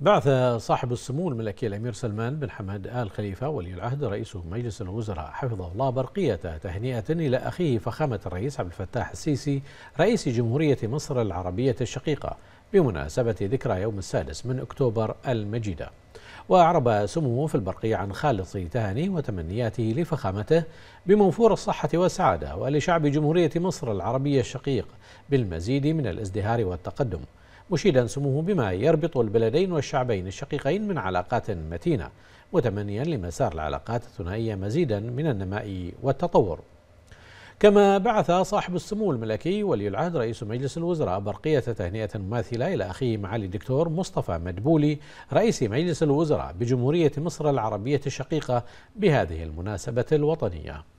بعث صاحب السمو الملكي الأمير سلمان بن حمد آل خليفة ولي العهد رئيس مجلس الوزراء حفظه الله برقية تهنئة إلى أخيه فخامة الرئيس عبد الفتاح السيسي رئيس جمهورية مصر العربية الشقيقة بمناسبة ذكرى يوم السادس من أكتوبر المجيدة وأعرب سموه في البرقية عن خالص تهانيه وتمنياته لفخامته بمنفور الصحة والسعادة ولشعب جمهورية مصر العربية الشقيق بالمزيد من الازدهار والتقدم مشيدا سموه بما يربط البلدين والشعبين الشقيقين من علاقات متينة متمنيا لمسار العلاقات الثنائية مزيدا من النماء والتطور كما بعث صاحب السمو الملكي ولي العهد رئيس مجلس الوزراء برقية تهنئة مماثلة إلى أخيه معالي الدكتور مصطفى مدبولي رئيس مجلس الوزراء بجمهورية مصر العربية الشقيقة بهذه المناسبة الوطنية